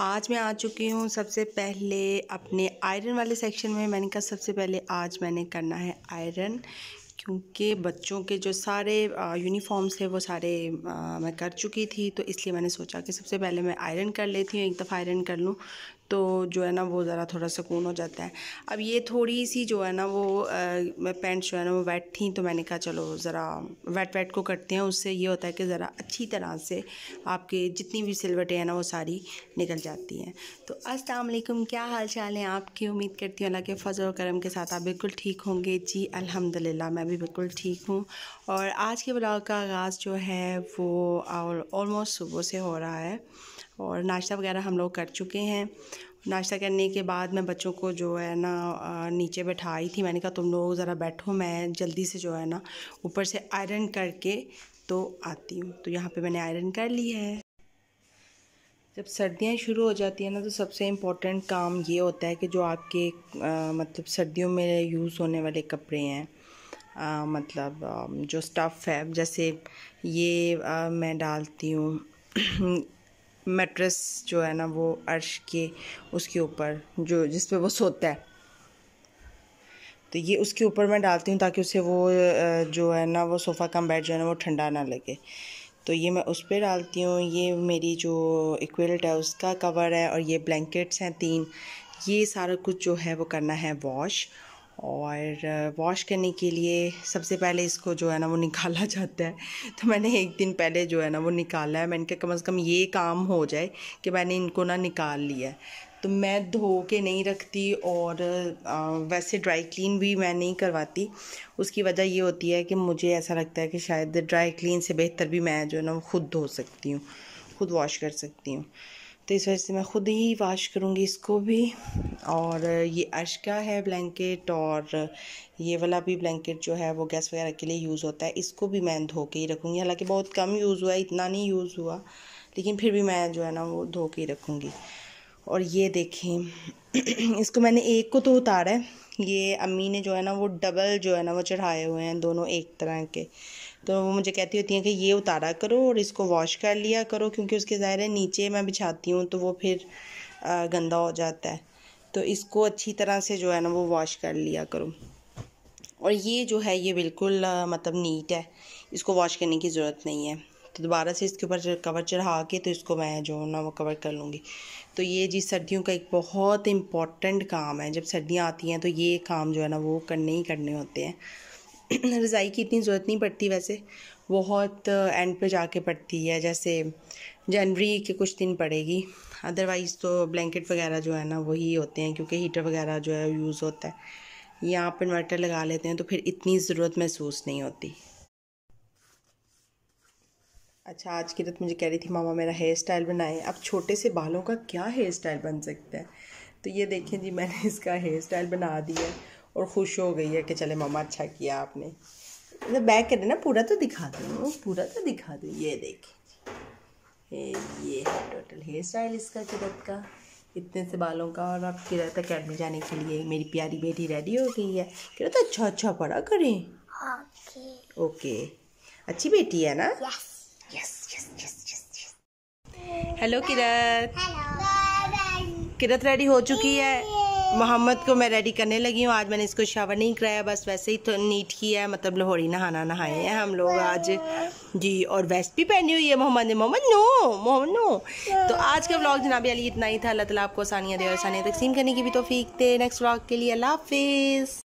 आज मैं आ चुकी हूँ सबसे पहले अपने आयरन वाले सेक्शन में मैंने कहा सबसे पहले आज मैंने करना है आयरन क्योंकि बच्चों के जो सारे यूनिफॉर्म्स थे वो सारे आ, मैं कर चुकी थी तो इसलिए मैंने सोचा कि सबसे पहले मैं आयरन कर लेती हूँ एक दफ़ा आयरन कर लूँ तो जो है ना वो ज़रा थोड़ा सुकून हो जाता है अब ये थोड़ी सी जो है ना वो पेंट जो है ना वो वेट थी तो मैंने कहा चलो ज़रा वेट वेट को कटते हैं उससे ये होता है कि ज़रा अच्छी तरह से आपके जितनी भी सिलवटें हैं ना वो सारी निकल जाती हैं तो असलम क्या हाल चाल है आपकी उम्मीद करती हूँ अल्लाह के फजल और करम के साथ आप बिल्कुल ठीक होंगे जी अल्हम्दुलिल्लाह मैं भी बिल्कुल ठीक हूँ और आज के ब्लॉग का आगाज़ जो है वो ऑलमोस्ट सुबह से हो रहा है और नाश्ता वगैरह हम लोग कर चुके हैं नाश्ता करने के बाद मैं बच्चों को जो है ना नीचे बैठाई थी मैंने कहा तुम लोग ज़रा बैठो मैं जल्दी से जो है ना ऊपर से आयरन करके तो आती हूँ तो यहाँ पे मैंने आयरन कर ली है जब सर्दियाँ शुरू हो जाती हैं ना तो सबसे इम्पोर्टेंट काम ये होता है कि जो आपके आ, मतलब सर्दियों में यूज़ होने वाले कपड़े हैं आ, मतलब जो स्टफ़ है जैसे ये आ, मैं डालती हूँ मेट्रस जो है ना वो अर्श के उसके ऊपर जो जिस पे वो सोता है तो ये उसके ऊपर मैं डालती हूँ ताकि उसे वो जो है ना वो सोफ़ा कम बैठ जो है ना वो ठंडा ना लगे तो ये मैं उस पर डालती हूँ ये मेरी जो इक्विल्ट है उसका कवर है और ये ब्लैंकेट्स हैं तीन ये सारा कुछ जो है वो करना है वॉश और वॉश करने के लिए सबसे पहले इसको जो है ना वो निकाला जाता है तो मैंने एक दिन पहले जो है ना वो निकाला है मैंने कहा कम से कम ये काम हो जाए कि मैंने इनको ना निकाल लिया तो मैं धो के नहीं रखती और वैसे ड्राई क्लीन भी मैं नहीं करवाती उसकी वजह ये होती है कि मुझे ऐसा लगता है कि शायद ड्राई क्लीन से बेहतर भी मैं जो है ना वो खुद धो सकती हूँ खुद वॉश कर सकती हूँ तो इस वजह से मैं ख़ुद ही वाश करूँगी इसको भी और ये अर्श का है ब्लैंकेट और ये वाला भी ब्लैंकेट जो है वो गैस वगैरह के लिए यूज़ होता है इसको भी मैं धो के ही रखूँगी हालांकि बहुत कम यूज़ हुआ है इतना नहीं यूज़ हुआ लेकिन फिर भी मैं जो है ना वो धो के ही रखूँगी और ये देखें इसको मैंने एक को तो उतारा है ये अम्मी ने जो है ना वो डबल जो है ना वो चढ़ाए हुए हैं दोनों एक तरह के तो वो मुझे कहती होती हैं कि ये उतारा करो और इसको वॉश कर लिया करो क्योंकि उसके ज़ाहिर है नीचे मैं बिछाती हूँ तो वो फिर गंदा हो जाता है तो इसको अच्छी तरह से जो है ना वो वॉश कर लिया करो और ये जो है ये बिल्कुल मतलब नीट है इसको वॉश करने की ज़रूरत नहीं है तो दोबारा से इसके ऊपर कवर चढ़ा के तो इसको मैं जो ना वो कवर कर लूँगी तो ये जी सर्दियों का एक बहुत इम्पॉर्टेंट काम है जब सर्दियाँ आती हैं तो ये काम जो है ना वो करने ही करने होते हैं रज़ाई की इतनी ज़रूरत नहीं पड़ती वैसे बहुत एंड uh, पे जाके पड़ती है जैसे जनवरी के कुछ दिन पड़ेगी अदरवाइज़ तो ब्लैंकेट वगैरह जो है ना वही होते हैं क्योंकि हीटर वगैरह जो है यूज़ होता है या आप इन्वर्टर लगा लेते हैं तो फिर इतनी ज़रूरत महसूस नहीं होती अच्छा आज की रत मुझे कह रही थी मामा मेरा हेयर स्टाइल बनाए अब छोटे से बालों का क्या हेयर स्टाइल बन सकता है तो ये देखें जी मैंने इसका हेयर स्टाइल बना दिया और खुश हो गई है कि चले मामा अच्छा किया आपने मतलब बैग करें ना पूरा तो दिखा दूँ पूरा तो दिखा दूँ ये देखें ये है टोटल हेयर स्टाइल इसका किरत का इतने से बालों का और अब किरत अकेडमी जाने के लिए मेरी प्यारी बेटी रेडी हो गई है किरत तो अच्छा अच्छा पढ़ा करें ओके ओके अच्छी बेटी है ना yes yes yes yes yes hello Kirat Kirat ready हो चुकी है मोहम्मद को मैं रेडी करने लगी हूँ आज मैंने इसको शावर नहीं कराया बस वैसे ही तो नीट किया है मतलब लोहड़ी नहाना नहाए हैं हम लोग आज जी और वेस्ट भी पहनी हुई है मोहम्मद ने मोहम्मद नो मोहम्मद नो तो आज का ब्लॉग जनाब अली इतना ही था अल्लाह तला आपको आसानियाँ दे और आसानियाँ तकसीम करने की भी तोफीक थे नेक्स्ट व्लॉग के लिए अल्लाह हाफिज़